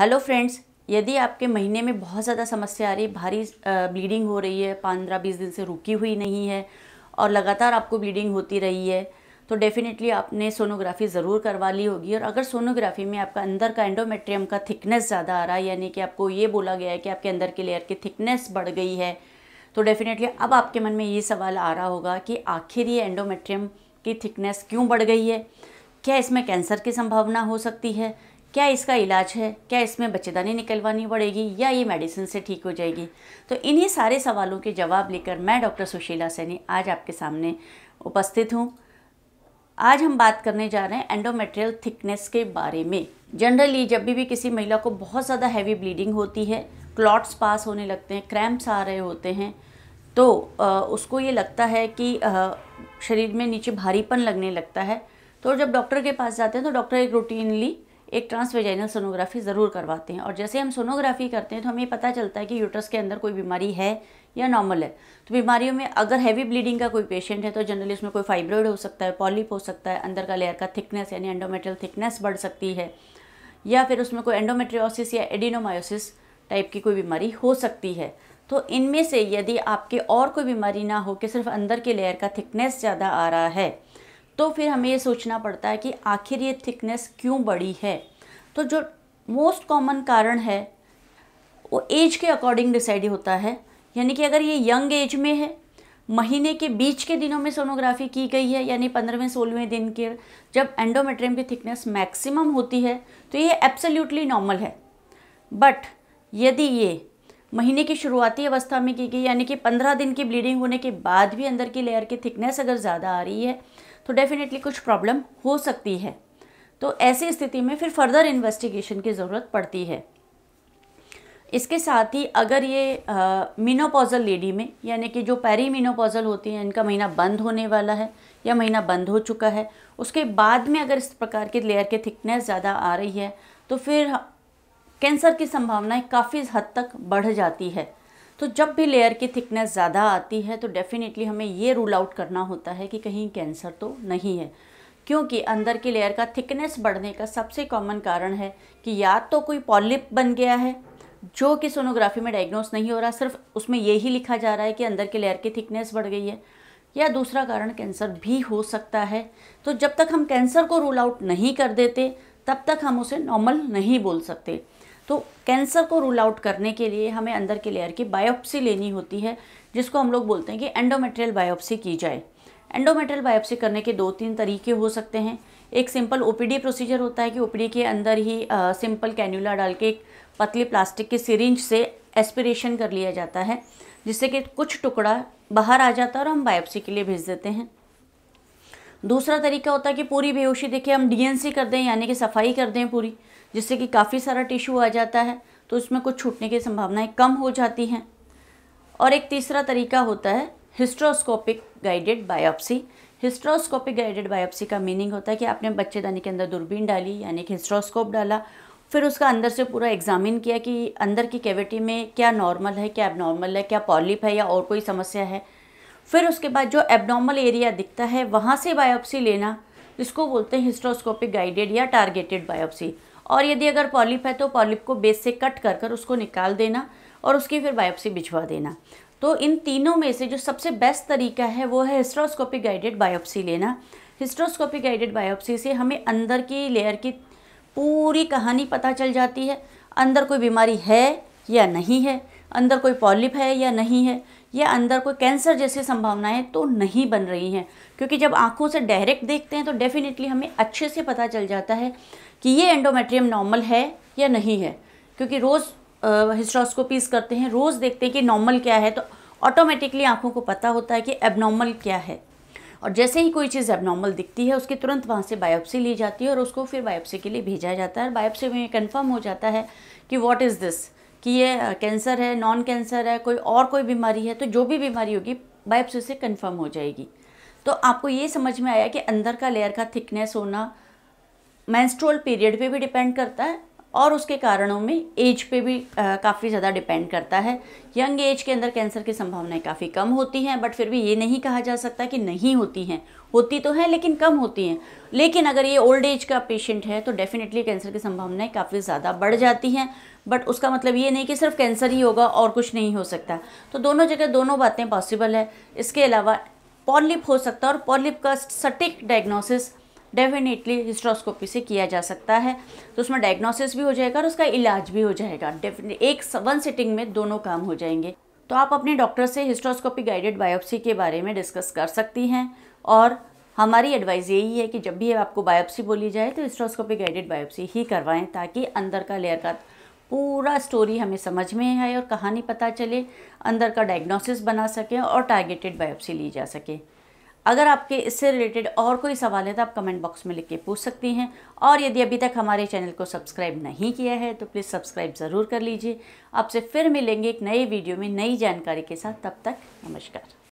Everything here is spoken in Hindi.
हेलो फ्रेंड्स यदि आपके महीने में बहुत ज़्यादा समस्या आ रही है भारी ब्लीडिंग हो रही है पंद्रह बीस दिन से रुकी हुई नहीं है और लगातार आपको ब्लीडिंग होती रही है तो डेफ़िनेटली आपने सोनोग्राफी ज़रूर करवा ली होगी और अगर सोनोग्राफी में आपका अंदर का एंडोमेट्रियम का थिकनेस ज़्यादा आ रहा है यानी कि आपको ये बोला गया है कि आपके अंदर के लेयर की थिकनेस बढ़ गई है तो डेफ़िनेटली अब आपके मन में ये सवाल आ रहा होगा कि आखिर ये एंडोमेट्रियम की थिकनेस क्यों बढ़ गई है क्या इसमें कैंसर की संभावना हो सकती है क्या इसका इलाज है क्या इसमें बच्चेदानी निकलवानी पड़ेगी या ये मेडिसिन से ठीक हो जाएगी तो इन्हीं सारे सवालों के जवाब लेकर मैं डॉक्टर सुशीला सैनी आज आपके सामने उपस्थित हूँ आज हम बात करने जा रहे हैं एंडोमेट्रियल थिकनेस के बारे में जनरली जब भी भी किसी महिला को बहुत ज़्यादा हैवी ब्लीडिंग होती है क्लॉट्स पास होने लगते हैं क्रैम्प्स आ रहे होते हैं तो उसको ये लगता है कि शरीर में नीचे भारीपन लगने लगता है तो जब डॉक्टर के पास जाते हैं तो डॉक्टर एक रूटीनली एक ट्रांसवेजाइनल सोनोग्राफी ज़रूर करवाते हैं और जैसे हम सोनोग्राफी करते हैं तो हमें पता चलता है कि यूटरस के अंदर कोई बीमारी है या नॉर्मल है तो बीमारियों में अगर हैवी ब्लीडिंग का कोई पेशेंट है तो जनरली उसमें कोई फाइब्रॉइड हो सकता है पॉलिप हो सकता है अंदर का लेयर का थिकनेस यानी एंडोमेट्रियल थिकनेस बढ़ सकती है या फिर उसमें कोई एंडोमेट्रियोसिस या एडिनोमायोसिस टाइप की कोई बीमारी हो सकती है तो इनमें से यदि आपके और कोई बीमारी ना हो कि सिर्फ अंदर के लेयर का थिकनेस ज़्यादा आ रहा है तो फिर हमें ये सोचना पड़ता है कि आखिर ये थिकनेस क्यों बढ़ी है तो जो मोस्ट कॉमन कारण है वो एज के अकॉर्डिंग डिसाइड होता है यानी कि अगर ये यंग एज में है महीने के बीच के दिनों में सोनोग्राफी की गई है यानी पंद्रहवें सोलहवें दिन के जब एंडोमेट्रियम की थिकनेस मैक्सिमम होती है तो ये एब्सोल्युटली नॉर्मल है बट यदि ये महीने की शुरुआती अवस्था में की गई यानी कि पंद्रह दिन की ब्लीडिंग होने के बाद भी अंदर की लेयर की थिकनेस अगर ज़्यादा आ रही है तो डेफिनेटली कुछ प्रॉब्लम हो सकती है तो ऐसी स्थिति में फिर फर्दर इन्वेस्टिगेशन की ज़रूरत पड़ती है इसके साथ ही अगर ये मीनोपॉजल लेडी में यानी कि जो पैरी मीनोपॉजल होती हैं इनका महीना बंद होने वाला है या महीना बंद हो चुका है उसके बाद में अगर इस प्रकार की लेयर के थिकनेस ज़्यादा आ रही है तो फिर कैंसर की संभावनाएं काफ़ी हद तक बढ़ जाती है तो जब भी लेयर की थिकनेस ज़्यादा आती है तो डेफ़िनेटली हमें ये रूल आउट करना होता है कि कहीं कैंसर तो नहीं है क्योंकि अंदर की लेयर का थिकनेस बढ़ने का सबसे कॉमन कारण है कि या तो कोई पॉलिप बन गया है जो कि सोनोग्राफी में डायग्नोस नहीं हो रहा सिर्फ उसमें यही लिखा जा रहा है कि अंदर की लेयर की थिकनेस बढ़ गई है या दूसरा कारण कैंसर भी हो सकता है तो जब तक हम कैंसर को रूल आउट नहीं कर देते तब तक हम उसे नॉर्मल नहीं बोल सकते तो कैंसर को रूल आउट करने के लिए हमें अंदर के लेयर की बायोप्सी लेनी होती है जिसको हम लोग बोलते हैं कि एंडोमेट्रियल बायोप्सी की जाए एंडोमेट्रियल बायोप्सी करने के दो तीन तरीके हो सकते हैं एक सिंपल ओपीडी प्रोसीजर होता है कि ओपीडी के अंदर ही आ, सिंपल कैन्यूला डाल के एक पतली प्लास्टिक के सिरिंज से एस्पिरेशन कर लिया जाता है जिससे कि कुछ टुकड़ा बाहर आ जाता है और हम बायोप्सी के लिए भेज देते हैं दूसरा तरीका होता है कि पूरी बेहोशी देखिए हम डीएनसी कर दें यानी कि सफाई कर दें पूरी जिससे कि काफ़ी सारा टिश्यू आ जाता है तो उसमें कुछ छूटने की संभावनाएँ कम हो जाती हैं और एक तीसरा तरीका होता है hysteroscopic guided biopsy hysteroscopic guided biopsy का मीनिंग होता है कि आपने बच्चेदानी के अंदर दूरबीन डाली यानी कि हिस्ट्रोस्कोप डाला फिर उसका अंदर से पूरा एग्जामिन किया कि अंदर की कैविटी में क्या नॉर्मल है क्या एबनॉर्मल है क्या पॉलिप है या और कोई समस्या है फिर उसके बाद जो एबनॉर्मल एरिया दिखता है वहाँ से बायोप्सी लेना जिसको बोलते हैं हिस्ट्रोस्कोपिक गाइडेड या टारगेटेड बायोप्सी और यदि अगर पॉलिप है तो पॉलिप को बेस से कट कर कर उसको निकाल देना और उसकी फिर बायोप्सी भिजवा देना तो इन तीनों में से जो सबसे बेस्ट तरीका है वो है हिस्ट्रोस्कोपिक गाइडेड बायोप्सी लेना हिस्ट्रोस्कोपिक गाइडेड बायोप्सी से हमें अंदर की लेयर की पूरी कहानी पता चल जाती है अंदर कोई बीमारी है या नहीं है अंदर कोई पॉलिप है या नहीं है या अंदर कोई कैंसर जैसी संभावनाएं तो नहीं बन रही हैं क्योंकि जब आँखों से डायरेक्ट देखते हैं तो डेफिनेटली हमें अच्छे से पता चल जाता है कि ये एंडोमेट्रियम नॉर्मल है या नहीं है क्योंकि रोज़ हिस्ट्रोस्कोपीज करते हैं रोज़ देखते हैं कि नॉर्मल क्या है तो ऑटोमेटिकली आँखों को पता होता है कि एबनॉर्मल क्या है और जैसे ही कोई चीज़ एबनॉर्मल दिखती है उसकी तुरंत वहाँ से बायोप्सी ली जाती है और उसको फिर बायोप्सी के लिए भेजा जाता है और बायोप्सी में कन्फर्म हो जाता है कि वॉट इज़ दिस कि ये कैंसर है नॉन कैंसर है कोई और कोई बीमारी है तो जो भी बीमारी होगी बायोप्सी से कंफर्म हो जाएगी तो आपको ये समझ में आया कि अंदर का लेयर का थिकनेस होना मैंस्ट्रोल पीरियड पे भी डिपेंड करता है और उसके कारणों में एज पे भी काफ़ी ज़्यादा डिपेंड करता है यंग एज के अंदर कैंसर की संभावनाएं काफ़ी कम होती हैं बट फिर भी ये नहीं कहा जा सकता कि नहीं होती हैं होती तो हैं लेकिन कम होती हैं लेकिन अगर ये ओल्ड एज का पेशेंट है तो डेफिनेटली कैंसर की संभावनाएं काफ़ी ज़्यादा बढ़ जाती हैं बट उसका मतलब ये नहीं कि सिर्फ कैंसर ही होगा और कुछ नहीं हो सकता तो दोनों जगह दोनों बातें पॉसिबल है इसके अलावा पॉलिप हो सकता है और पॉलिप का सटीक डायग्नोसिस डेफिनेटली हिस्ट्रोस्कोपी से किया जा सकता है तो उसमें डायग्नोसिस भी हो जाएगा और उसका इलाज भी हो जाएगा डेफिने एक वन सिटिंग में दोनों काम हो जाएंगे तो आप अपने डॉक्टर से हिस्ट्रोस्कोपी गाइडेड बायोप्सी के बारे में डिस्कस कर सकती हैं और हमारी एडवाइस यही है कि जब भी आपको बायोप्सी बोली जाए तो हिस्ट्रोस्कोपी गाइडेड बायोप्सी ही करवाएं ताकि अंदर का लेयर का पूरा स्टोरी हमें समझ में आए और कहानी पता चले अंदर का डायग्नोसिस बना सकें और टारगेटेड बायोप्सी ली जा सके अगर आपके इससे रिलेटेड और कोई सवाल है तो आप कमेंट बॉक्स में लिख के पूछ सकती हैं और यदि अभी तक हमारे चैनल को सब्सक्राइब नहीं किया है तो प्लीज़ सब्सक्राइब ज़रूर कर लीजिए आपसे फिर मिलेंगे एक नए वीडियो में नई जानकारी के साथ तब तक नमस्कार